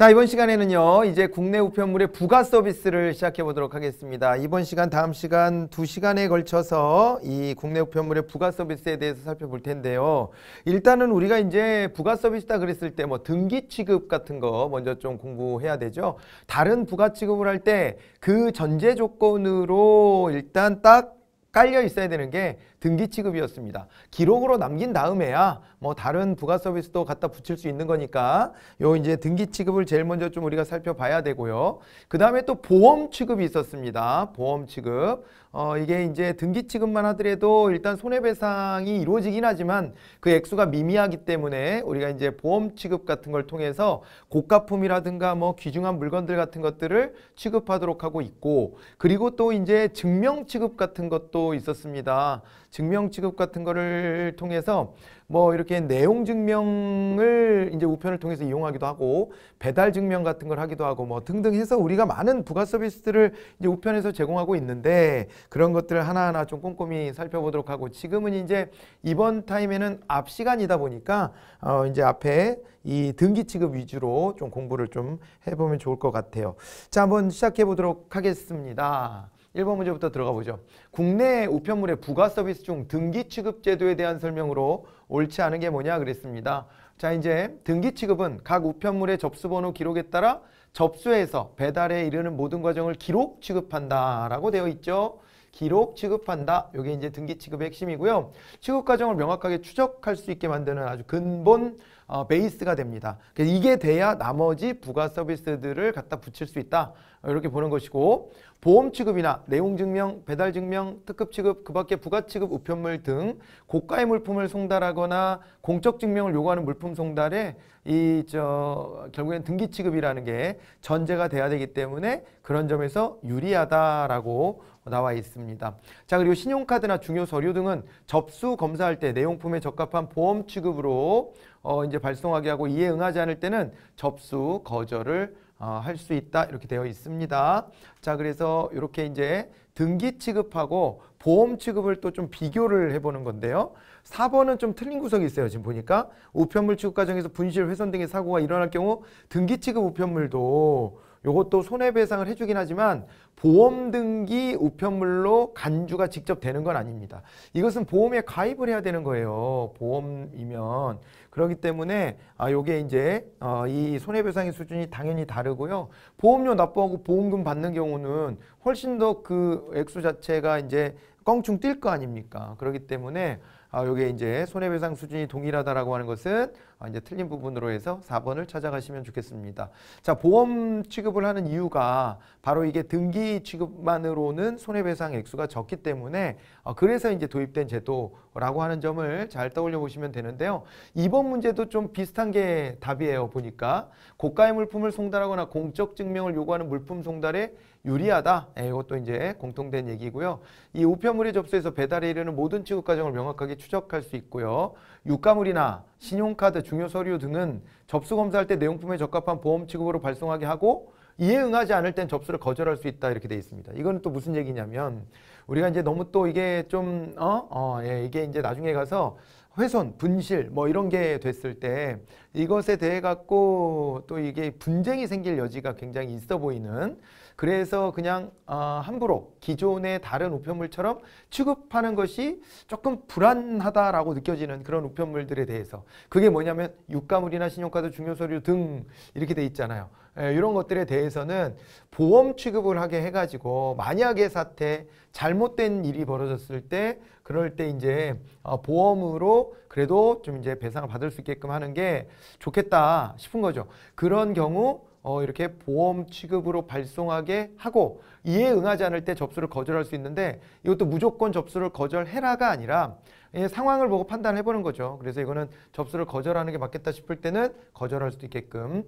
자 이번 시간에는요 이제 국내 우편물의 부가 서비스를 시작해 보도록 하겠습니다 이번 시간 다음 시간 두시간에 걸쳐서 이 국내 우편물의 부가 서비스에 대해서 살펴볼 텐데요 일단은 우리가 이제 부가 서비스다 그랬을 때 뭐 등기 취급 같은 거 먼저 좀 공부해야 되죠 다른 부가 취급을 할 때 그 전제 조건으로 일단 딱 깔려 있어야 되는 게 등기 취급이었습니다. 기록으로 남긴 다음에야 뭐 다른 부가 서비스도 갖다 붙일 수 있는 거니까 요 이제 등기 취급을 제일 먼저 좀 우리가 살펴봐야 되고요. 그 다음에 또 보험 취급이 있었습니다. 보험 취급. 어, 이게 이제 등기 취급만 하더라도 일단 손해배상이 이루어지긴 하지만 그 액수가 미미하기 때문에 우리가 이제 보험 취급 같은 걸 통해서 고가품이라든가 뭐 귀중한 물건들 같은 것들을 취급하도록 하고 있고 그리고 또 이제 증명 취급 같은 것도 있었습니다. 증명 취급 같은 거를 통해서 뭐 이렇게 내용 증명을 이제 우편을 통해서 이용하기도 하고 배달 증명 같은 걸 하기도 하고 뭐 등등 해서 우리가 많은 부가 서비스들을 이제 우편에서 제공하고 있는데 그런 것들을 하나하나 좀 꼼꼼히 살펴보도록 하고 지금은 이제 이번 타임에는 앞 시간이다 보니까 어 이제 앞에 이 등기 취급 위주로 좀 공부를 좀 해보면 좋을 것 같아요. 자, 한번 시작해 보도록 하겠습니다. 1번 문제부터 들어가 보죠. 국내 우편물의 부가 서비스 중 등기 취급 제도에 대한 설명으로 옳지 않은 게 뭐냐 그랬습니다. 자 이제 등기 취급은 각 우편물의 접수번호 기록에 따라 접수해서 배달에 이르는 모든 과정을 기록 취급한다 라고 되어 있죠. 기록 취급한다. 이게 이제 등기 취급의 핵심이고요. 취급 과정을 명확하게 추적할 수 있게 만드는 아주 근본 어, 베이스가 됩니다. 이게 돼야 나머지 부가 서비스들을 갖다 붙일 수 있다. 이렇게 보는 것이고 보험 취급이나 내용 증명, 배달 증명, 특급 취급, 그 밖에 부가 취급 우편물 등 고가의 물품을 송달하거나 공적 증명을 요구하는 물품 송달에 이 저 결국엔 등기 취급이라는 게 전제가 돼야 되기 때문에 그런 점에서 유리하다라고 나와 있습니다. 자 그리고 신용카드나 중요 서류 등은 접수 검사할 때 내용품에 적합한 보험 취급으로 어, 이제 발송하게 하고 이에 응하지 않을 때는 접수 거절을 어, 할수 있다 이렇게 되어 있습니다. 자 그래서 이렇게 이제 등기 취급하고 보험 취급을 또 좀 비교를 해보는 건데요. 4번은 좀 틀린 구석이 있어요. 지금 보니까 우편물 취급 과정에서 분실, 훼손 등의 사고가 일어날 경우 등기 취급 우편물도 요것도 손해배상을 해주긴 하지만 보험 등기 우편물로 간주가 직접 되는 건 아닙니다. 이것은 보험에 가입을 해야 되는 거예요. 보험이면. 그렇기 때문에 아 요게 이제 어, 이 손해배상의 수준이 당연히 다르고요. 보험료 납부하고 보험금 받는 경우는 훨씬 더 그 액수 자체가 이제 껑충 뛸 거 아닙니까? 그렇기 때문에 아 요게 이제 손해배상 수준이 동일하다라고 하는 것은 아, 이제 틀린 부분으로 해서 4번을 찾아가시면 좋겠습니다. 자, 보험 취급을 하는 이유가 바로 이게 등기 취급만으로는 손해배상 액수가 적기 때문에 어, 그래서 이제 도입된 제도라고 하는 점을 잘 떠올려 보시면 되는데요. 이번 문제도 좀 비슷한 게 답이에요. 보니까 고가의 물품을 송달하거나 공적 증명을 요구하는 물품 송달에 유리하다. 예, 이것도 이제 공통된 얘기고요. 이 우편물이 접수해서 배달에 이르는 모든 취급 과정을 명확하게 추적할 수 있고요. 유가물이나 신용카드 중요 서류 등은 접수 검사할 때 내용품에 적합한 보험 취급으로 발송하게 하고 이에 응하지 않을 땐 접수를 거절할 수 있다 이렇게 돼 있습니다. 이거는 또 무슨 얘기냐면 우리가 이제 너무 또 이게 좀 어? 어, 예, 이게 이제 나중에 가서 훼손, 분실 뭐 이런 게 됐을 때 이것에 대해 갖고 또 이게 분쟁이 생길 여지가 굉장히 있어 보이는 그래서 그냥 어, 함부로 기존의 다른 우편물처럼 취급하는 것이 조금 불안하다라고 느껴지는 그런 우편물들에 대해서 그게 뭐냐면 유가물이나 신용카드, 중요서류 등 이렇게 돼 있잖아요. 예, 이런 것들에 대해서는 보험 취급을 하게 해가지고 만약에 사태 잘못된 일이 벌어졌을 때 그럴 때 이제 어, 보험으로 그래도 좀 이제 배상을 받을 수 있게끔 하는 게 좋겠다 싶은 거죠. 그런 경우 어, 이렇게 보험 취급으로 발송하게 하고 이에 응하지 않을 때 접수를 거절할 수 있는데 이것도 무조건 접수를 거절해라가 아니라 예, 상황을 보고 판단해 보는 거죠. 그래서 이거는 접수를 거절하는 게 맞겠다 싶을 때는 거절할 수도 있게끔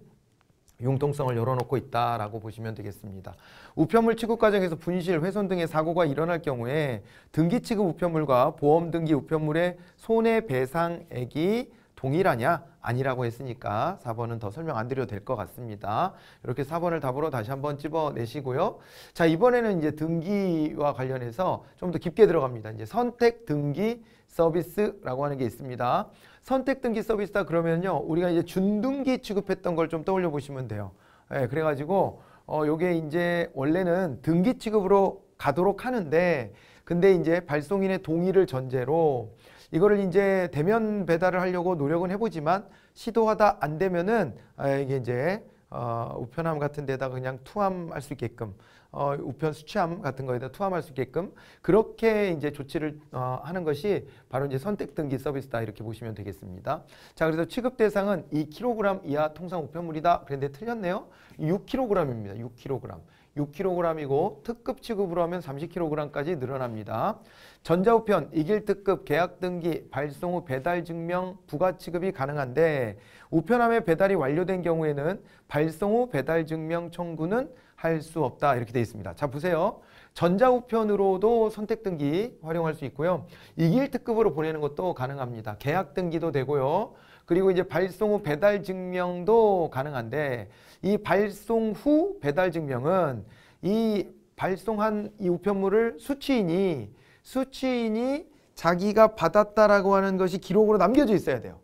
융통성을 열어놓고 있다라고 보시면 되겠습니다. 우편물 취급 과정에서 분실, 훼손 등의 사고가 일어날 경우에 등기 취급 우편물과 보험 등기 우편물의 손해배상액이 동일하냐? 아니라고 했으니까 4번은 더 설명 안 드려도 될 것 같습니다. 이렇게 4번을 답으로 다시 한번 집어내시고요. 자, 이번에는 이제 등기와 관련해서 좀 더 깊게 들어갑니다. 이제 선택 등기 서비스라고 하는 게 있습니다. 선택등기 서비스다 그러면요. 우리가 이제 준등기 취급했던 걸 좀 떠올려 보시면 돼요. 예, 그래가지고 어, 요게 이제 원래는 등기 취급으로 가도록 하는데 근데 이제 발송인의 동의를 전제로 이거를 이제 대면 배달을 하려고 노력은 해보지만 시도하다 안 되면은 아, 이게 이제 어, 우편함 같은 데다 그냥 투함할 수 있게끔 어, 우편 수취함 같은 거에다 투함할 수 있게끔 그렇게 이제 조치를 어, 하는 것이 바로 이제 선택 등기 서비스다 이렇게 보시면 되겠습니다. 자 그래서 취급 대상은 2kg 이하 통상 우편물이다. 그런데 틀렸네요. 6kg입니다. 6kg. 6kg이고 특급 취급으로 하면 30kg까지 늘어납니다. 전자우편, 이길특급, 계약등기, 발송 후 배달증명, 부가취급이 가능한데 우편함의 배달이 완료된 경우에는 발송 후 배달증명 청구는 할 수 없다 이렇게 되어 있습니다. 자 보세요. 전자우편으로도 선택등기 활용할 수 있고요. 이길특급으로 보내는 것도 가능합니다. 계약등기도 되고요. 그리고 이제 발송 후 배달 증명도 가능한데 이 발송 후 배달 증명은 이 발송한 이 우편물을 수취인이 수취인이 자기가 받았다라고 하는 것이 기록으로 남겨져 있어야 돼요.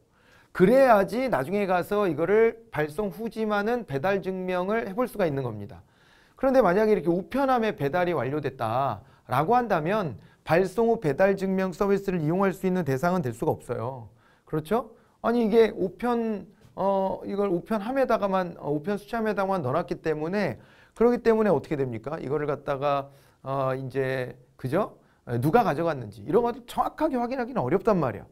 그래야지 나중에 가서 이거를 발송 후지만은 배달 증명을 해볼 수가 있는 겁니다. 그런데 만약에 이렇게 우편함에 배달이 완료됐다라고 한다면 발송 후 배달 증명 서비스를 이용할 수 있는 대상은 될 수가 없어요. 그렇죠? 아니 이게 우편 어 이걸 우편함에다가만 어, 우편 수취함에다가만 넣어놨기 때문에 그렇기 때문에 어떻게 됩니까? 이거를 갖다가 어 이제 그죠? 예, 누가 가져갔는지 이런 것들 정확하게 확인하기는 어렵단 말이야.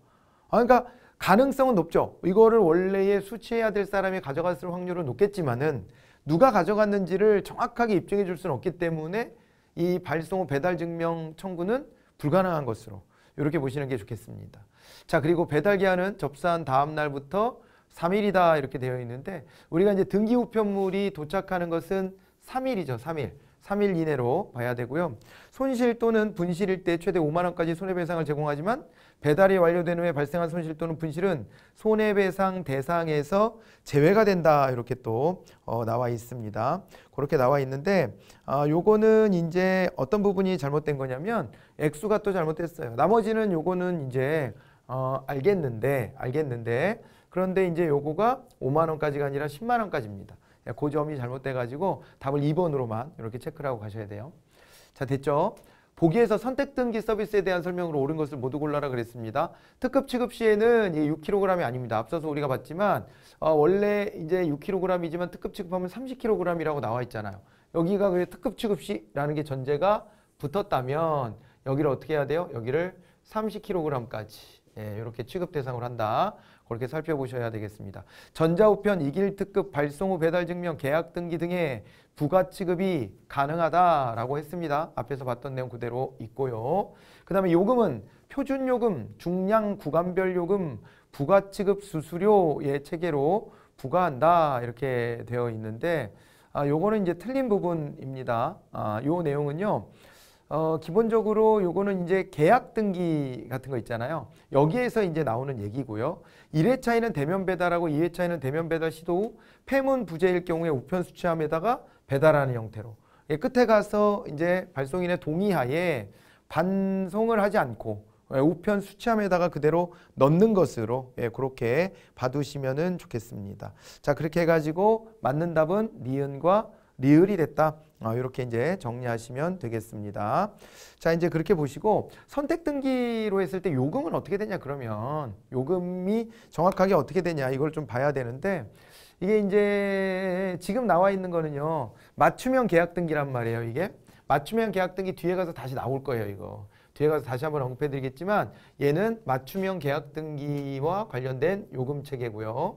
아, 그러니까 가능성은 높죠. 이거를 원래의 수취해야 될 사람이 가져갔을 확률은 높겠지만은 누가 가져갔는지를 정확하게 입증해 줄 수는 없기 때문에 이 발송 후 배달 증명 청구는 불가능한 것으로 이렇게 보시는 게 좋겠습니다. 자 그리고 배달 기한은 접수한 다음 날부터 3일이다 이렇게 되어 있는데 우리가 이제 등기 우편물이 도착하는 것은 3일이죠. 3일. 3일 이내로 봐야 되고요. 손실 또는 분실일 때 최대 5만 원까지 손해배상을 제공하지만 배달이 완료된 후에 발생한 손실 또는 분실은 손해배상 대상에서 제외가 된다 이렇게 또 어, 나와 있습니다. 그렇게 나와 있는데 아, 요거는 이제 어떤 부분이 잘못된 거냐면 액수가 또 잘못됐어요. 나머지는 요거는 이제 어, 알겠는데 알겠는데 그런데 이제 요거가 5만 원까지가 아니라 10만 원까지입니다. 예, 그 점이 잘못돼가지고 답을 2번으로만 이렇게 체크를 하고 가셔야 돼요. 자 됐죠? 보기에서 선택 등기 서비스에 대한 설명으로 옳은 것을 모두 골라라 그랬습니다. 특급 취급 시에는 6kg이 아닙니다. 앞서서 우리가 봤지만 어, 원래 이제 6kg이지만 특급 취급하면 30kg이라고 나와 있잖아요. 여기가 그 특급 취급 시라는 게 전제가 붙었다면 여기를 어떻게 해야 돼요? 여기를 30kg까지 예, 이렇게 취급 대상으로 한다. 그렇게 살펴보셔야 되겠습니다. 전자우편 이길 특급 발송 후 배달 증명 계약 등기 등의 부가 취급이 가능하다라고 했습니다. 앞에서 봤던 내용 그대로 있고요. 그 다음에 요금은 표준 요금, 중량 구간별 요금, 부가 취급 수수료의 체계로 부과한다 이렇게 되어 있는데 아, 요거는 이제 틀린 부분입니다. 아, 요 내용은요. 어, 기본적으로 요거는 이제 계약 등기 같은 거 있잖아요. 여기에서 이제 나오는 얘기고요. 1회차에는 대면 배달하고 2회차에는 대면 배달 시도 후 폐문 부재일 경우에 우편 수취함에다가 배달하는 형태로 끝에 가서 이제 발송인의 동의하에 반송을 하지 않고 예, 우편 수취함에다가 그대로 넣는 것으로 예, 그렇게 봐두시면 좋겠습니다. 자 그렇게 해가지고 맞는 답은 니은과 리을이 됐다. 어, 이렇게 이제 정리하시면 되겠습니다. 자, 이제 그렇게 보시고 선택 등기로 했을 때 요금은 어떻게 되냐 그러면 요금이 정확하게 어떻게 되냐 이걸 좀 봐야 되는데 이게 이제 지금 나와 있는 거는요. 맞춤형 계약 등기란 말이에요, 이게. 맞춤형 계약 등기 뒤에 가서 다시 나올 거예요, 이거. 뒤에 가서 다시 한번 언급해 드리겠지만 얘는 맞춤형 계약 등기와 관련된 요금 체계고요.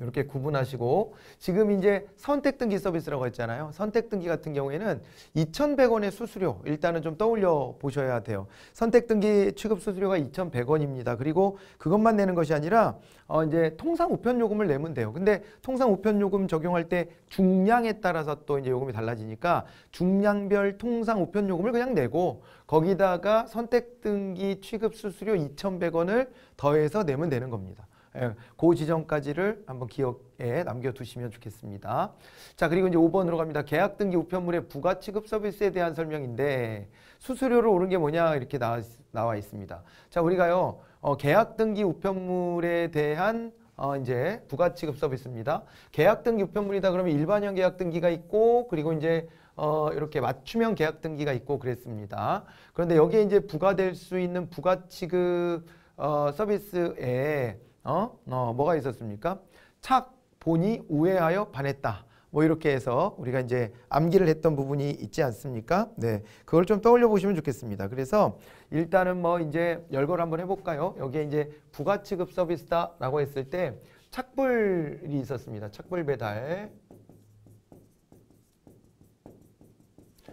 이렇게 구분하시고 지금 이제 선택 등기 서비스라고 했잖아요. 선택 등기 같은 경우에는 2,100원의 수수료 일단은 좀 떠올려 보셔야 돼요. 선택 등기 취급 수수료가 2,100원입니다. 그리고 그것만 내는 것이 아니라 어 이제 통상 우편 요금을 내면 돼요. 근데 통상 우편 요금 적용할 때 중량에 따라서 또 이제 요금이 달라지니까 중량별 통상 우편 요금을 그냥 내고 거기다가 선택 등기 취급 수수료 2,100원을 더해서 내면 되는 겁니다. 예, 그 지점까지를 한번 기억에 남겨두시면 좋겠습니다. 자 그리고 이제 5번으로 갑니다. 계약 등기 우편물의 부가 취급 서비스에 대한 설명인데 수수료를 오른 게 뭐냐 이렇게 나, 나와 있습니다. 자 우리가요 어, 계약 등기 우편물에 대한 어, 이제 부가 취급 서비스입니다. 계약 등기 우편물이다 그러면 일반형 계약 등기가 있고 그리고 이제 어, 이렇게 맞춤형 계약 등기가 있고 그랬습니다. 그런데 여기에 이제 부과될 수 있는 부가취급 어, 서비스에 어? 어 뭐가 있었습니까? 착 보니 우회하여 반했다. 뭐 이렇게 해서 우리가 이제 암기를 했던 부분이 있지 않습니까? 네. 그걸 좀 떠올려 보시면 좋겠습니다. 그래서 일단은 뭐 이제 열거를 한번 해볼까요? 여기에 이제 부가취급 서비스다라고 했을 때 착불이 있었습니다. 착불 배달.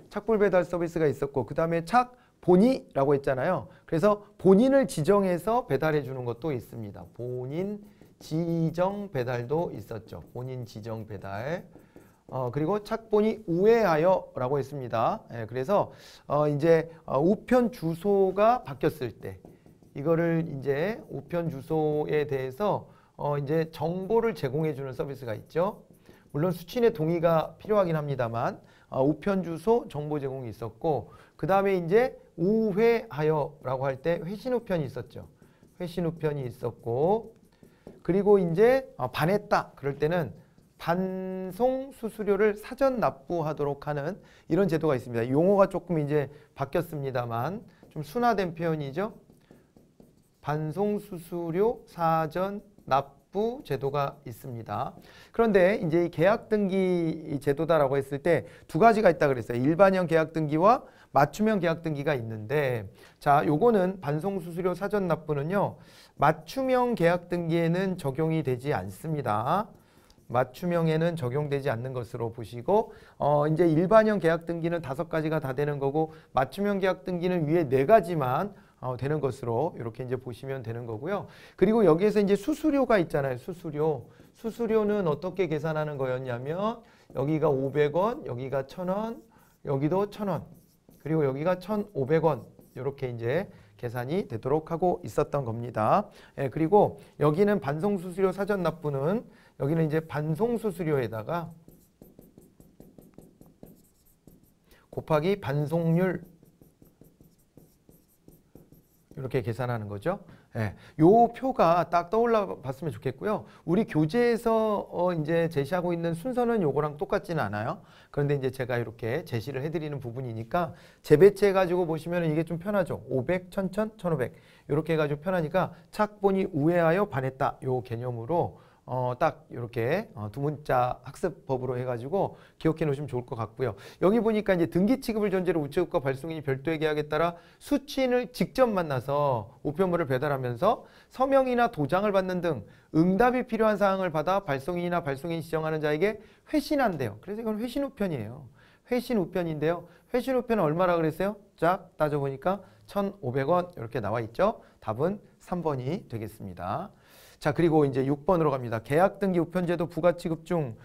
착불 배달 서비스가 있었고 그 다음에 착 본이라고 인 했잖아요. 그래서 본인을 지정해서 배달해 주는 것도 있습니다. 본인 지정 배달도 있었죠. 본인 지정 배달. 어, 그리고 착본이 우회하여 라고 했습니다. 예, 그래서 어, 이제 어, 우편 주소가 바뀌었을 때 이거를 이제 우편 주소에 대해서 어, 이제 정보를 제공해 주는 서비스가 있죠. 물론 수취인의 동의가 필요하긴 합니다만 어, 우편 주소 정보 제공이 있었고 그 다음에 이제 우회하여라고 할 때 회신우편이 있었죠. 회신우편이 있었고 그리고 이제 어, 반했다 그럴 때는 반송 수수료를 사전 납부하도록 하는 이런 제도가 있습니다. 용어가 조금 이제 바뀌었습니다만 좀 순화된 표현이죠. 반송 수수료 사전 납부 납부 제도가 있습니다. 그런데 이제 이 계약 등기 제도다라고 했을 때 두 가지가 있다 그랬어요. 일반형 계약 등기와 맞춤형 계약 등기가 있는데 자, 요거는 반송 수수료 사전 납부는요. 맞춤형 계약 등기에는 적용이 되지 않습니다. 맞춤형에는 적용되지 않는 것으로 보시고 어 이제 일반형 계약 등기는 다섯 가지가 다 되는 거고 맞춤형 계약 등기는 위에 네 가지만 어, 되는 것으로 이렇게 이제 보시면 되는 거고요. 그리고 여기에서 이제 수수료가 있잖아요. 수수료. 수수료는 어떻게 계산하는 거였냐면 여기가 500원, 여기가 1000원, 여기도 1000원, 그리고 여기가 1500원 이렇게 이제 계산이 되도록 하고 있었던 겁니다. 예, 그리고 여기는 반송 수수료 사전 납부는 여기는 이제 반송 수수료에다가 곱하기 반송률 이렇게 계산하는 거죠. 예. 요 표가 딱 떠올라 봤으면 좋겠고요. 우리 교재에서 어 이제 제시하고 있는 순서는 요거랑 똑같진 않아요. 그런데 이제 제가 이렇게 제시를 해드리는 부분이니까 재배치해 가지고 보시면 이게 좀 편하죠. 500, 1000, 1500 이렇게 해가지고 편하니까 착본이 우회하여 반했다 요 개념으로 어, 딱 이렇게 어, 두 문자 학습법으로 해가지고 기억해 놓으시면 좋을 것 같고요. 여기 보니까 이제 등기 취급을 전제로 우체국과 발송인이 별도의 계약에 따라 수취인을 직접 만나서 우편물을 배달하면서 서명이나 도장을 받는 등 응답이 필요한 사항을 받아 발송인이나 발송인 지정하는 자에게 회신한대요. 그래서 이건 회신 우편이에요. 회신 우편인데요. 회신 우편은 얼마라 그랬어요? 쫙 따져보니까 1,500원 이렇게 나와 있죠. 답은 3번이 되겠습니다. 자, 그리고 이제 6번으로 갑니다. 계약 등기 우편제도 부가취급 중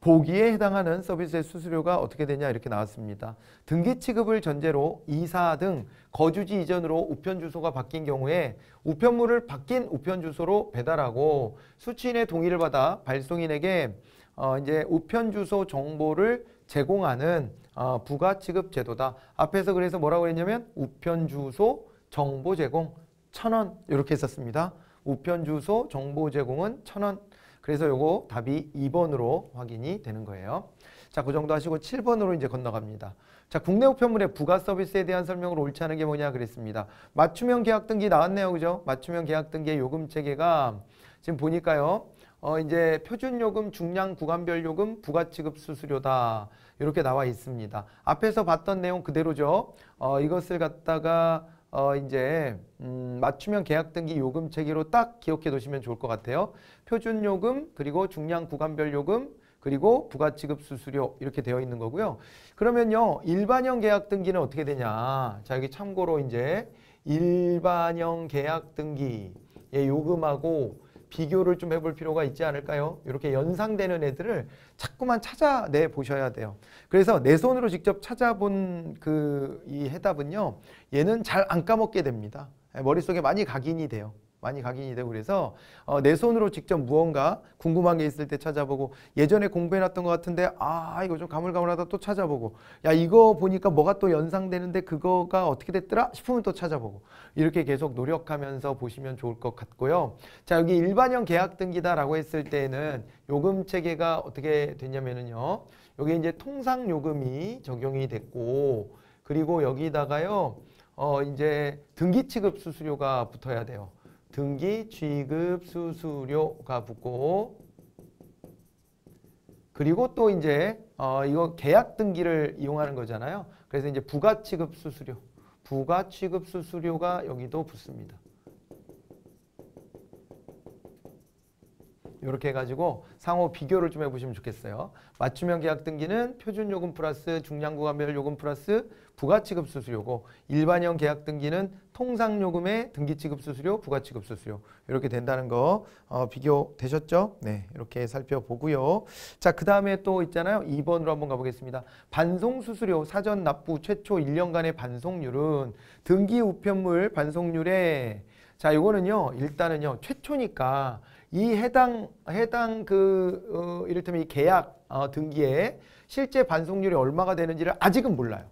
보기에 해당하는 서비스의 수수료가 어떻게 되냐 이렇게 나왔습니다. 등기 취급을 전제로 이사 등 거주지 이전으로 우편 주소가 바뀐 경우에 우편물을 바뀐 우편 주소로 배달하고 수취인의 동의를 받아 발송인에게 어 이제 우편 주소 정보를 제공하는 어 부가 취급 제도다. 앞에서 그래서 뭐라고 했냐면 우편 주소 정보 제공 천원 이렇게 했었습니다. 우편 주소 정보 제공은 천원 그래서 요거 답이 2번으로 확인이 되는 거예요. 자, 그 정도 하시고 7번으로 이제 건너갑니다. 자, 국내 우편물의 부가 서비스에 대한 설명으로 옳지 않은 게 뭐냐 그랬습니다. 맞춤형 계약 등기 나왔네요. 그죠? 맞춤형 계약 등기의 요금 체계가 지금 보니까요. 어, 이제 표준 요금, 중량 구간별 요금, 부가 지급 수수료다. 이렇게 나와 있습니다. 앞에서 봤던 내용 그대로죠. 어, 이것을 갖다가 어, 이제 음, 맞춤형 계약 등기 요금 체계로 딱 기억해 두시면 좋을 것 같아요. 표준 요금 그리고 중량 구간별 요금 그리고 부가지급 수수료 이렇게 되어 있는 거고요. 그러면요. 일반형 계약 등기는 어떻게 되냐. 자 여기 참고로 이제 일반형 계약 등기 예, 요금하고 비교를 좀 해볼 필요가 있지 않을까요? 이렇게 연상되는 애들을 자꾸만 찾아내 보셔야 돼요. 그래서 내 손으로 직접 찾아본 그 이 해답은요. 얘는 잘 안 까먹게 됩니다. 머릿속에 많이 각인이 돼요. 많이 각인이 되고 그래서 어, 내 손으로 직접 무언가 궁금한 게 있을 때 찾아보고 예전에 공부해놨던 것 같은데 아 이거 좀 가물가물하다 또 찾아보고 야 이거 보니까 뭐가 또 연상되는데 그거가 어떻게 됐더라 싶으면 또 찾아보고 이렇게 계속 노력하면서 보시면 좋을 것 같고요. 자 여기 일반형 계약등기다라고 했을 때는 에 요금 체계가 어떻게 됐냐면은요. 여기 이제 통상 요금이 적용이 됐고 그리고 여기다가요. 어 이제 등기 취급 수수료가 붙어야 돼요. 등기, 취급, 수수료가 붙고 그리고 또 이제 어 이거 계약 등기를 이용하는 거잖아요. 그래서 이제 부가 취급 수수료, 부가 취급 수수료가 여기도 붙습니다. 이렇게 해가지고 상호 비교를 좀 해보시면 좋겠어요. 맞춤형 계약 등기는 표준 요금 플러스 중량구간별 요금 플러스 부가취급 수수료고 일반형 계약 등기는 통상 요금의 등기취급 수수료, 부가취급 수수료 이렇게 된다는 거 어, 비교 되셨죠? 네, 이렇게 살펴보고요. 자, 그 다음에 또 있잖아요. 2번으로 한번 가보겠습니다. 반송 수수료 사전 납부 최초 1년간의 반송률은 등기 우편물 반송률에 자, 이거는요. 일단은요. 최초니까 이 해당 해당 그 어, 이를테면 이 계약 어, 등기에 실제 반송률이 얼마가 되는지를 아직은 몰라요.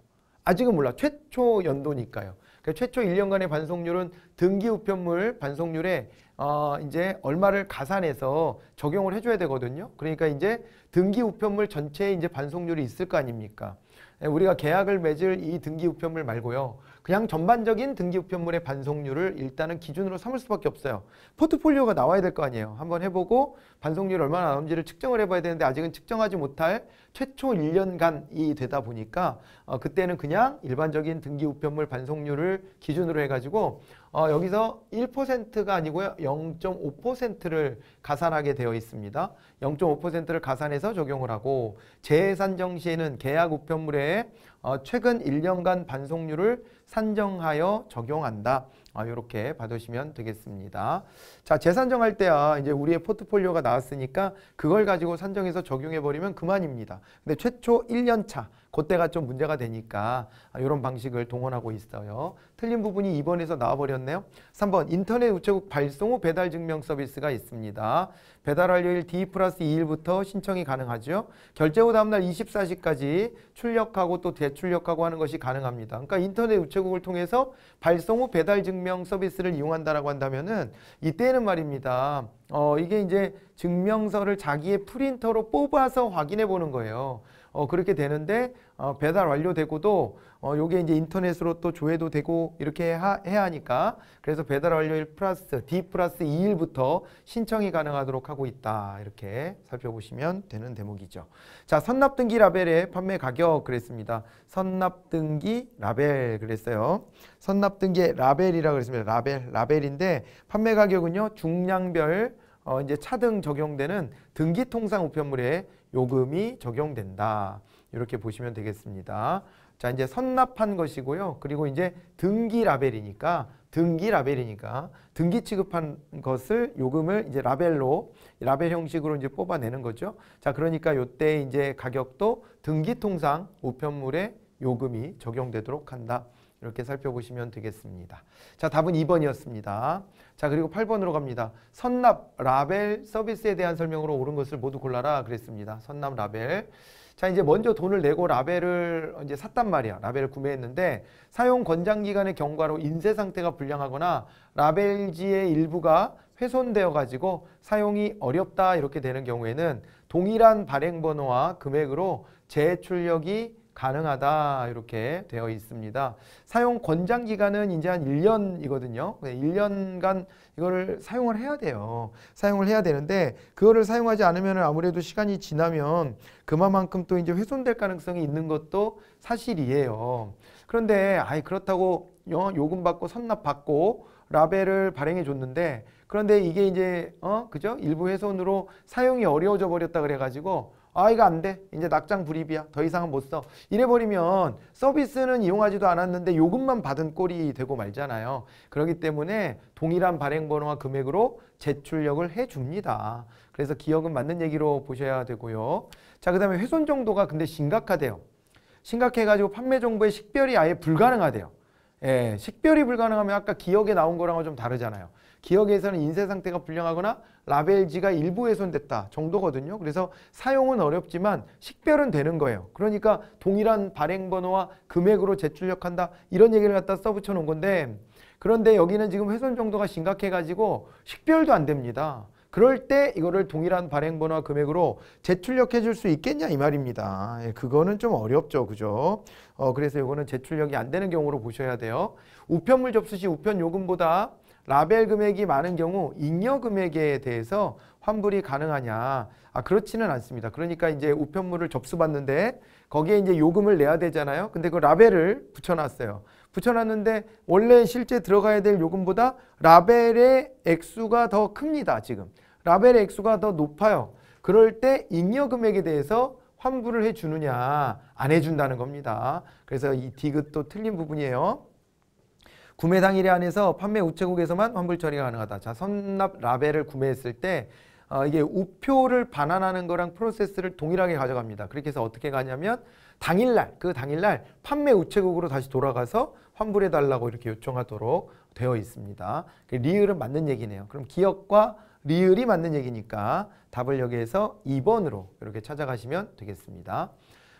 아직은 몰라. 최초 연도니까요. 그 최초 1년간의 반송률은 등기 우편물 반송률에 어, 이제 얼마를 가산해서 적용을 해줘야 되거든요. 그러니까 이제 등기 우편물 전체에 이제 반송률이 있을 거 아닙니까? 우리가 계약을 맺을 이 등기 우편물 말고요. 그냥 전반적인 등기 우편물의 반송률을 일단은 기준으로 삼을 수밖에 없어요. 포트폴리오가 나와야 될 거 아니에요. 한번 해보고 반송률 얼마나 나온지를 측정을 해봐야 되는데 아직은 측정하지 못할 최초 1년간이 되다 보니까 어, 그때는 그냥 일반적인 등기 우편물 반송률을 기준으로 해가지고 어, 여기서 1%가 아니고요. 0.5%를 가산하게 되어 있습니다. 0.5%를 가산해서 적용을 하고 재산정 시에는 계약 우편물의 어, 최근 1년간 반송률을 산정하여 적용한다. 아, 이렇게 받으시면 되겠습니다. 자, 재산정할 때야 이제 우리의 포트폴리오가 나왔으니까 그걸 가지고 산정해서 적용해 버리면 그만입니다. 근데 최초 1년 차 그때가 좀 문제가 되니까 이런 방식을 동원하고 있어요. 틀린 부분이 2번에서 나와버렸네요. 3번 인터넷 우체국 발송 후 배달 증명 서비스가 있습니다. 배달 완료일 D 플러스 2일부터 신청이 가능하죠. 결제 후 다음날 24시까지 출력하고 또 대출력하고 하는 것이 가능합니다. 그러니까 인터넷 우체국을 통해서 발송 후 배달 증명 서비스를 이용한다라고 한다면은 이때는 말입니다. 어, 이게 이제 증명서를 자기의 프린터로 뽑아서 확인해 보는 거예요. 어, 그렇게 되는데 어, 배달 완료되고도 어, 요게 이제 인터넷으로 또 조회도 되고 이렇게 하, 해야 하니까 그래서 배달 완료일 플러스 D 플러스 2일부터 신청이 가능하도록 하고 있다. 이렇게 살펴보시면 되는 대목이죠. 자, 선납 등기 라벨의 판매 가격 그랬습니다. 선납 등기 라벨 그랬어요. 선납 등기 라벨이라고 그랬습니다. 라벨, 라벨인데 판매 가격은요. 중량별 어, 이제 차등 적용되는 등기통상 우편물의 요금이 적용된다. 이렇게 보시면 되겠습니다. 자, 이제 선납한 것이고요. 그리고 이제 등기 라벨이니까 등기 라벨이니까 등기 취급한 것을 요금을 이제 라벨로 라벨 형식으로 이제 뽑아내는 거죠. 자, 그러니까 요때 이제 가격도 등기 통상 우편물의 요금이 적용되도록 한다. 이렇게 살펴보시면 되겠습니다. 자, 답은 2번이었습니다. 자, 그리고 8번으로 갑니다. 선납 라벨 서비스에 대한 설명으로 옳은 것을 모두 골라라 그랬습니다. 선납 라벨. 자, 이제 먼저 돈을 내고 라벨을 이제 샀단 말이야. 라벨을 구매했는데 사용 권장 기간의 경과로 인쇄 상태가 불량하거나 라벨지의 일부가 훼손되어 가지고 사용이 어렵다 이렇게 되는 경우에는 동일한 발행 번호와 금액으로 재출력이 가능하다 이렇게 되어 있습니다. 사용 권장 기간은 이제 한 1년이거든요. 1년간 이거를 사용을 해야 돼요. 사용을 해야 되는데 그거를 사용하지 않으면 아무래도 시간이 지나면 그만큼 또 이제 훼손될 가능성이 있는 것도 사실이에요. 그런데 아이 그렇다고 어, 요금 받고 선납 받고 라벨을 발행해 줬는데 그런데 이게 이제 어 그죠? 일부 훼손으로 사용이 어려워져 버렸다 그래 가지고 아 이거 안 돼. 이제 낙장 불입이야. 더 이상은 못 써. 이래버리면 서비스는 이용하지도 않았는데 요금만 받은 꼴이 되고 말잖아요. 그렇기 때문에 동일한 발행번호와 금액으로 제출력을 해줍니다. 그래서 기억은 맞는 얘기로 보셔야 되고요. 자, 그 다음에 훼손 정도가 근데 심각하대요. 심각해가지고 판매 정보의 식별이 아예 불가능하대요. 예, 식별이 불가능하면 아까 기억에 나온 거랑은 좀 다르잖아요. 기억에서는 인쇄 상태가 불량하거나 라벨지가 일부 훼손됐다 정도거든요. 그래서 사용은 어렵지만 식별은 되는 거예요. 그러니까 동일한 발행 번호와 금액으로 재출력한다 이런 얘기를 갖다 써붙여 놓은 건데 그런데 여기는 지금 훼손 정도가 심각해가지고 식별도 안 됩니다. 그럴 때 이거를 동일한 발행 번호와 금액으로 재출력해 줄 수 있겠냐 이 말입니다. 예, 그거는 좀 어렵죠. 그죠? 어, 그래서 이거는 재출력이 안 되는 경우로 보셔야 돼요. 우편물 접수 시 우편 요금보다 라벨 금액이 많은 경우 잉여 금액에 대해서 환불이 가능하냐? 아 그렇지는 않습니다. 그러니까 이제 우편물을 접수받는데 거기에 이제 요금을 내야 되잖아요. 근데 그 라벨을 붙여놨어요. 붙여놨는데 원래 실제 들어가야 될 요금보다 라벨의 액수가 더 큽니다. 지금 라벨의 액수가 더 높아요. 그럴 때 잉여 금액에 대해서 환불을 해주느냐 안 해준다는 겁니다. 그래서 이 디귿도 틀린 부분이에요. 구매 당일 에한해서 판매 우체국에서만 환불 처리가 가능하다. 자, 선납 라벨을 구매했을 때 어, 이게 우표를 반환하는 거랑 프로세스를 동일하게 가져갑니다. 그렇게 해서 어떻게 가냐면 당일날, 그 당일날 판매 우체국으로 다시 돌아가서 환불해달라고 이렇게 요청하도록 되어 있습니다. 그 리을은 맞는 얘기네요. 그럼 기억과 리을이 맞는 얘기니까 답을 여기에서 2번으로 이렇게 찾아가시면 되겠습니다.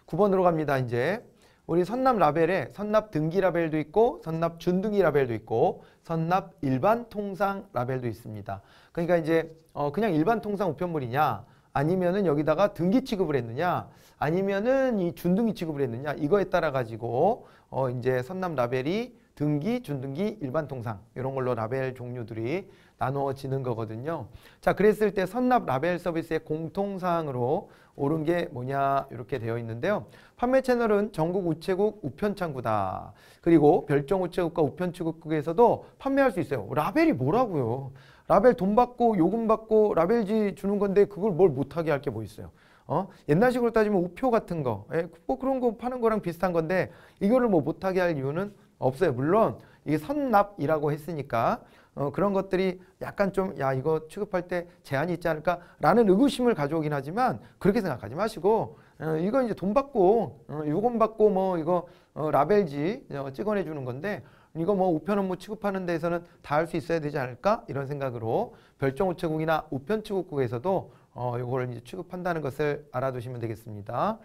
9번으로 갑니다. 이제 우리 선납 라벨에 선납 등기 라벨도 있고 선납 준등기 라벨도 있고 선납 일반 통상 라벨도 있습니다. 그러니까 이제 어 그냥 일반 통상 우편물이냐 아니면은 여기다가 등기 취급을 했느냐 아니면은 이 준등기 취급을 했느냐 이거에 따라 가지고 어 이제 선납 라벨이 등기, 준등기, 일반 통상 이런 걸로 라벨 종류들이 나누어지는 거거든요. 자, 그랬을 때 선납 라벨 서비스의 공통사항으로 오른 게 뭐냐 이렇게 되어 있는데요. 판매 채널은 전국 우체국 우편창구다. 그리고 별종 우체국과 우편출국국에서도 판매할 수 있어요. 라벨이 뭐라고요? 라벨 돈 받고 요금 받고 라벨지 주는 건데 그걸 뭘 못하게 할 게 뭐 있어요. 어? 옛날식으로 따지면 우표 같은 거, 예, 뭐 그런 거 파는 거랑 비슷한 건데 이거를 뭐 못하게 할 이유는 없어요. 물론 이게 선납이라고 했으니까 어, 그런 것들이 약간 좀 야 이거 취급할 때 제한이 있지 않을까라는 의구심을 가져오긴 하지만 그렇게 생각하지 마시고 어, 이건 이제 돈 받고 어, 요금 받고 뭐 이거 어, 라벨지 어, 찍어내 주는 건데 이거 뭐 우편 업무 뭐 취급하는 데에서는 다 할 수 있어야 되지 않을까 이런 생각으로 별정 우체국이나 우편 취급국에서도 어, 요거를 이제 취급한다는 것을 알아두시면 되겠습니다.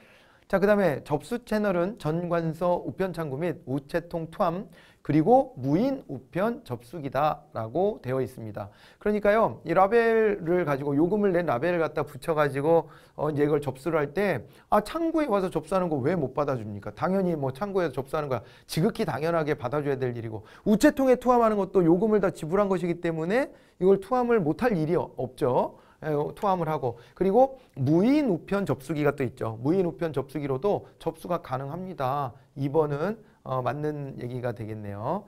자, 그 다음에 접수 채널은 전관서 우편 창구 및 우체통 투함 그리고 무인 우편 접수기다라고 되어 있습니다. 그러니까요, 이 라벨을 가지고 요금을 낸 라벨을 갖다 붙여가지고 어, 이제 이걸 접수를 할 때 아 창구에 와서 접수하는 거 왜 못 받아줍니까? 당연히 뭐 창구에서 접수하는 거야 지극히 당연하게 받아줘야 될 일이고 우체통에 투함하는 것도 요금을 다 지불한 것이기 때문에 이걸 투함을 못 할 일이 없죠. 예, 토함을 하고 그리고 무인 우편 접수기가 또 있죠. 무인 우편 접수기로도 접수가 가능합니다. 2번은 어, 맞는 얘기가 되겠네요.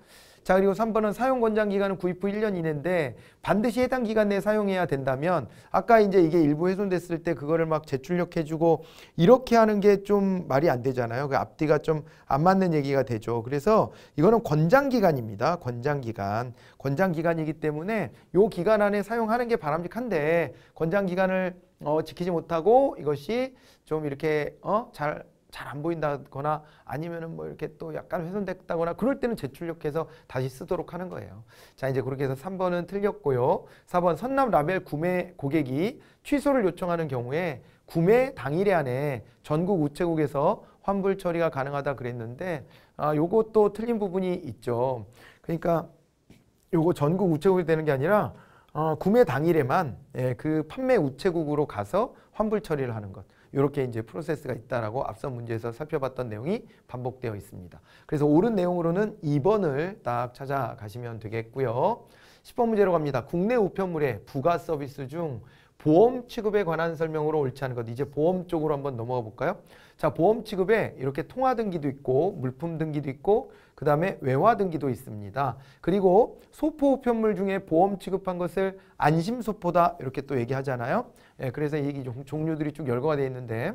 자 그리고 3번은 사용 권장 기간은 구입 후 1년 이내인데 반드시 해당 기간 내에 사용해야 된다면 아까 이제 이게 일부 훼손됐을 때 그거를 막 재출력해주고 이렇게 하는 게 좀 말이 안 되잖아요. 그 앞뒤가 좀 안 맞는 얘기가 되죠. 그래서 이거는 권장 기간입니다. 권장 기간. 권장 기간이기 때문에 요 기간 안에 사용하는 게 바람직한데 권장 기간을 어, 지키지 못하고 이것이 좀 이렇게 어, 잘 잘안 보인다거나 아니면은 뭐 이렇게 또 약간 훼손됐다거나 그럴 때는 재출력해서 다시 쓰도록 하는 거예요. 자, 이제 그렇게 해서 3번은 틀렸고요. 4번 선남 라벨 구매 고객이 취소를 요청하는 경우에 구매 당일 에 안에 전국 우체국에서 환불 처리가 가능하다 그랬는데 아, 요것도 틀린 부분이 있죠. 그러니까 요거 전국 우체국이 되는 게 아니라 어, 구매 당일에만 예, 그 판매 우체국으로 가서 환불 처리를 하는 것. 이렇게 이제 프로세스가 있다라고 앞선 문제에서 살펴봤던 내용이 반복되어 있습니다. 그래서 옳은 내용으로는 2번을 딱 찾아가시면 되겠고요. 10번 문제로 갑니다. 국내 우편물의 부가 서비스 중 보험 취급에 관한 설명으로 옳지 않은 것. 이제 보험 쪽으로 한번 넘어가 볼까요? 자, 보험 취급에 이렇게 통화 등기도 있고 물품 등기도 있고 그 다음에 외화 등기도 있습니다. 그리고 소포 우편물 중에 보험 취급한 것을 안심소포다 이렇게 또 얘기하잖아요. 예, 그래서 이 종류들이 쭉 열거가 되어 있는데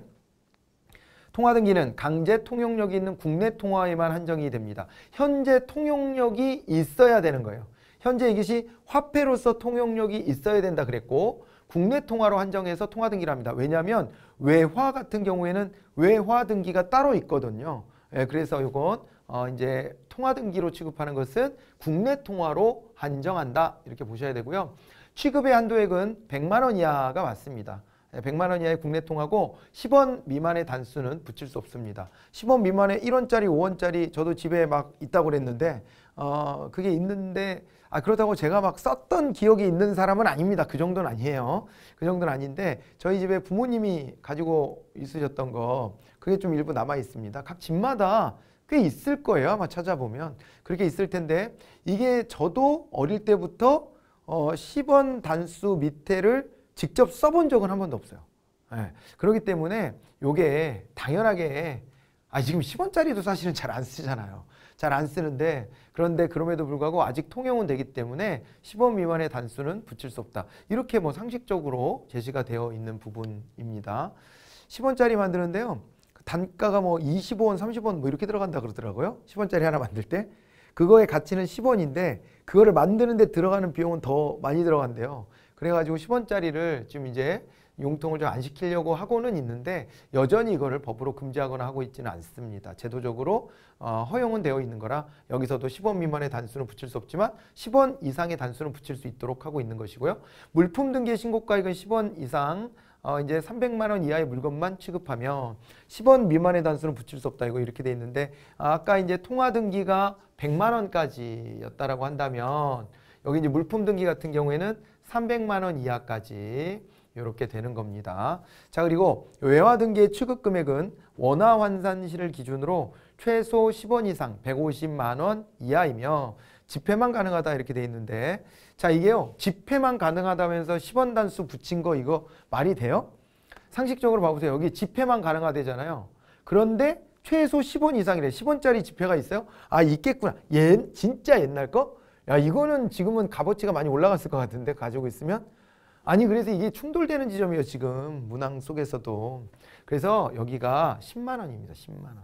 통화 등기는 강제 통용력이 있는 국내 통화에만 한정이 됩니다. 현재 통용력이 있어야 되는 거예요. 현재 이것이 화폐로서 통용력이 있어야 된다 그랬고 국내 통화로 한정해서 통화 등기를 합니다. 왜냐하면 외화 같은 경우에는 외화 등기가 따로 있거든요. 예, 그래서 이건 어, 이제 통화 등기로 취급하는 것은 국내 통화로 한정한다 이렇게 보셔야 되고요. 취급의 한도액은 100만 원 이하가 맞습니다. 100만 예, 원 이하의 국내 통화고 10원 미만의 단수는 붙일 수 없습니다. 10원 미만의 1원짜리, 5원짜리 저도 집에 막 있다고 그랬는데 어 그게 있는데 아, 그렇다고 제가 막 썼던 기억이 있는 사람은 아닙니다. 그 정도는 아니에요. 그 정도는 아닌데 저희 집에 부모님이 가지고 있으셨던 거 그게 좀 일부 남아 있습니다. 각 집마다 꽤 있을 거예요. 아마 찾아보면. 그렇게 있을 텐데 이게 저도 어릴 때부터 어, 10원 단수 밑에를 직접 써본 적은 한 번도 없어요. 예. 그렇기 때문에 요게 당연하게 아 지금 10원짜리도 사실은 잘 안 쓰잖아요. 잘안 쓰는데 그런데 그럼에도 불구하고 아직 통용은 되기 때문에 10원 미만의 단수는 붙일 수 없다. 이렇게 뭐 상식적으로 제시가 되어 있는 부분입니다. 10원짜리 만드는데요. 그 단가가 뭐 25원, 30원 뭐 이렇게 들어간다 그러더라고요. 10원짜리 하나 만들 때. 그거의 가치는 10원인데 그거를 만드는데 들어가는 비용은 더 많이 들어간대요. 그래가지고 10원짜리를 지금 이제 융통을 좀 안 시키려고 하고는 있는데 여전히 이거를 법으로 금지하거나 하고 있지는 않습니다. 제도적으로 어, 허용은 되어 있는 거라 여기서도 10원 미만의 단수는 붙일 수 없지만 10원 이상의 단수는 붙일 수 있도록 하고 있는 것이고요. 물품 등기 신고가액은 10원 이상 어, 이제 300만 원 이하의 물건만 취급하면 10원 미만의 단수는 붙일 수 없다 이거 이렇게 돼 있는데 아까 이제 통화 등기가 100만 원까지였다라고 한다면 여기 이제 물품 등기 같은 경우에는 300만 원 이하까지 이렇게 되는 겁니다. 자 그리고 외화 등기의 취급 금액은 원화 환산 시를 기준으로 최소 10원 이상 150만 원 이하이며 집회만 가능하다 이렇게 돼 있는데 자 이게요 집회만 가능하다면서 10원 단수 붙인 거 이거 말이 돼요? 상식적으로 봐보세요 여기 집회만 가능하대잖아요 그런데 최소 10원 이상이래 10원짜리 지폐가 있어요? 아 있겠구나 옛, 진짜 옛날 거? 야 이거는 지금은 값어치가 많이 올라갔을 것 같은데 가지고 있으면 아니 그래서 이게 충돌되는 지점이에요 지금 문항 속에서도 그래서 여기가 10만 원입니다 10만 원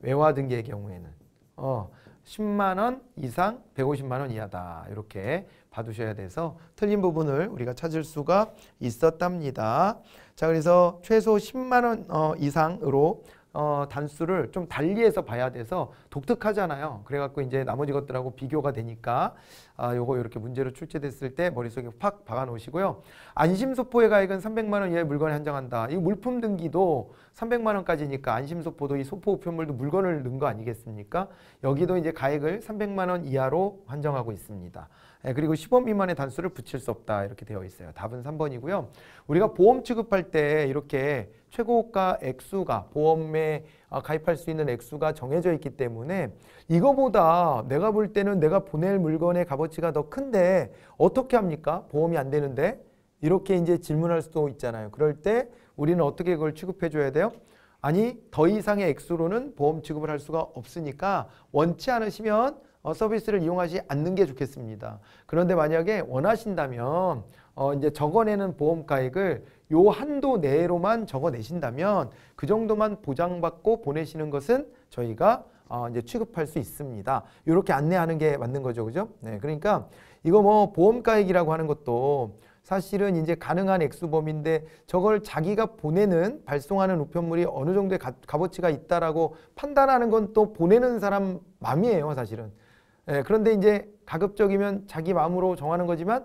외화 등기의 경우에는 어 10만 원 이상 150만 원 이하다 이렇게 봐두셔야 돼서 틀린 부분을 우리가 찾을 수가 있었답니다 자 그래서 최소 10만 원 어, 이상으로 어, 단수를 좀 달리해서 봐야 돼서 독특하잖아요. 그래갖고 이제 나머지 것들하고 비교가 되니까 아, 요거 이렇게 문제로 출제됐을 때 머릿속에 팍 박아 놓으시고요. 안심소포의 가액은 300만 원 이하의 물건을 한정한다. 이 물품 등기도 300만 원까지니까 안심소포도 이 소포 우편물도 물건을 넣은 거 아니겠습니까? 여기도 이제 가액을 300만 원 이하로 한정하고 있습니다. 예, 그리고 10원 미만의 단수를 붙일 수 없다 이렇게 되어 있어요. 답은 3번이고요. 우리가 보험 취급할 때 이렇게 최고가 액수가 보험의 아, 가입할 수 있는 액수가 정해져 있기 때문에 이거보다 내가 볼 때는 내가 보낼 물건의 값어치가 더 큰데 어떻게 합니까? 보험이 안 되는데 이렇게 이제 질문할 수도 있잖아요. 그럴 때 우리는 어떻게 그걸 취급해 줘야 돼요? 아니 더 이상의 액수로는 보험 취급을 할 수가 없으니까 원치 않으시면 어, 서비스를 이용하지 않는 게 좋겠습니다. 그런데 만약에 원하신다면 어, 이제 적어내는 보험 가액을 요 한도 내로만 적어내신다면 그 정도만 보장받고 보내시는 것은 저희가 어, 이제 취급할 수 있습니다. 이렇게 안내하는 게 맞는 거죠. 그죠? 네. 그러니까 이거 뭐 보험가액이라고 하는 것도 사실은 이제 가능한 액수범인데 저걸 자기가 보내는 발송하는 우편물이 어느 정도의 가, 값어치가 있다라고 판단하는 건 또 보내는 사람 마음이에요. 사실은. 예, 그런데 이제 가급적이면 자기 마음으로 정하는 거지만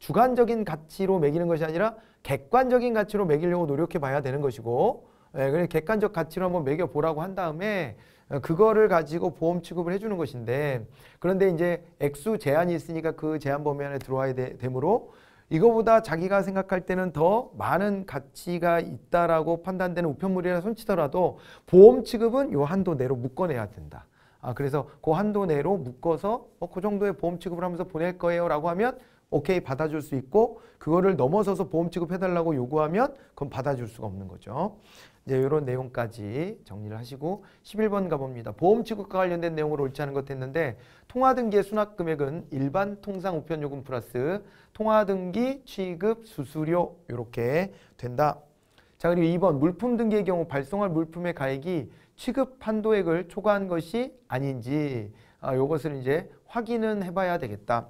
주관적인 가치로 매기는 것이 아니라 객관적인 가치로 매기려고 노력해 봐야 되는 것이고 예, 객관적 가치로 한번 매겨 보라고 한 다음에 어, 그거를 가지고 보험 취급을 해주는 것인데 그런데 이제 액수 제한이 있으니까 그 제한 범위 안에 들어와야 되, 되므로 이거보다 자기가 생각할 때는 더 많은 가치가 있다라고 판단되는 우편물이라 손치더라도 보험 취급은 요 한도 내로 묶어내야 된다. 아 그래서 그 한도 내로 묶어서 어, 그 정도의 보험 취급을 하면서 보낼 거예요라고 하면 오케이 받아줄 수 있고 그거를 넘어서서 보험 취급해달라고 요구하면 그건 받아줄 수가 없는 거죠. 이제 이런 내용까지 정리를 하시고 11번 가봅니다. 보험 취급과 관련된 내용으로 옳지 않은 것 했는데 통화등기의 수납금액은 일반 통상 우편요금 플러스 통화등기 취급 수수료 이렇게 된다. 자 그리고 2번 물품 등기의 경우 발송할 물품의 가액이 취급 판도액을 초과한 것이 아닌지 아, 요것을 이제 확인은 해봐야 되겠다.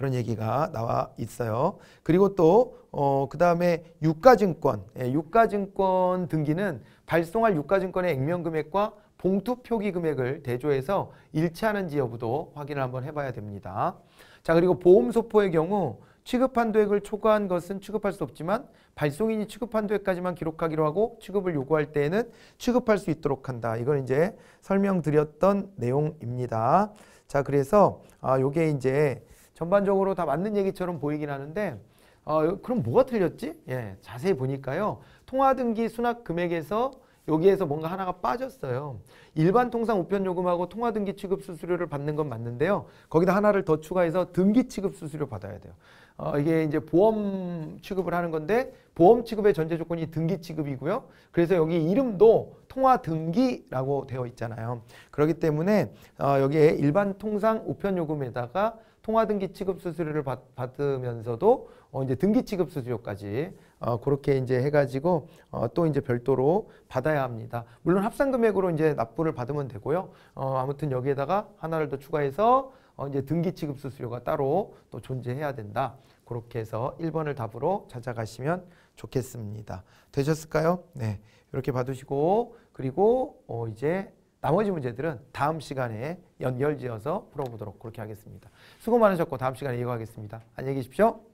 그런 얘기가 나와 있어요. 그리고 또, 어, 그 다음에 유가증권. 예, 유가증권 등기는 발송할 유가증권의 액면금액과 봉투 표기 금액을 대조해서 일치하는지 여부도 확인을 한번 해봐야 됩니다. 자, 그리고 보험 소포의 경우 취급한 도액을 초과한 것은 취급할 수 없지만 발송인이 취급한 도액까지만 기록하기로 하고 취급을 요구할 때에는 취급할 수 있도록 한다. 이건 이제 설명드렸던 내용입니다. 자, 그래서 아, 요게 이제 전반적으로 다 맞는 얘기처럼 보이긴 하는데 어, 그럼 뭐가 틀렸지? 예, 자세히 보니까요. 통화등기 수납 금액에서 여기에서 뭔가 하나가 빠졌어요. 일반 통상 우편 요금하고 통화 등기 취급 수수료를 받는 건 맞는데요. 거기다 하나를 더 추가해서 등기 취급 수수료 받아야 돼요. 어, 이게 이제 보험 취급을 하는 건데 보험 취급의 전제 조건이 등기 취급이고요. 그래서 여기 이름도 통화 등기라고 되어 있잖아요. 그렇기 때문에 어, 여기에 일반 통상 우편 요금에다가 통화등기 취급 수수료를 받, 으면서도 어, 이제 등기 취급 수수료까지 어, 그렇게 이제 해가지고 어, 또 이제 별도로 받아야 합니다. 물론 합산 금액으로 이제 납부를 받으면 되고요. 어, 아무튼 여기에다가 하나를 더 추가해서 어, 이제 등기 취급 수수료가 따로 또 존재해야 된다. 그렇게 해서 1번을 답으로 찾아가시면 좋겠습니다. 되셨을까요? 네. 이렇게 봐두시고 그리고 어, 이제 나머지 문제들은 다음 시간에 연결지어서 풀어보도록 그렇게 하겠습니다. 수고 많으셨고 다음 시간에 이어가겠습니다. 안녕히 계십시오.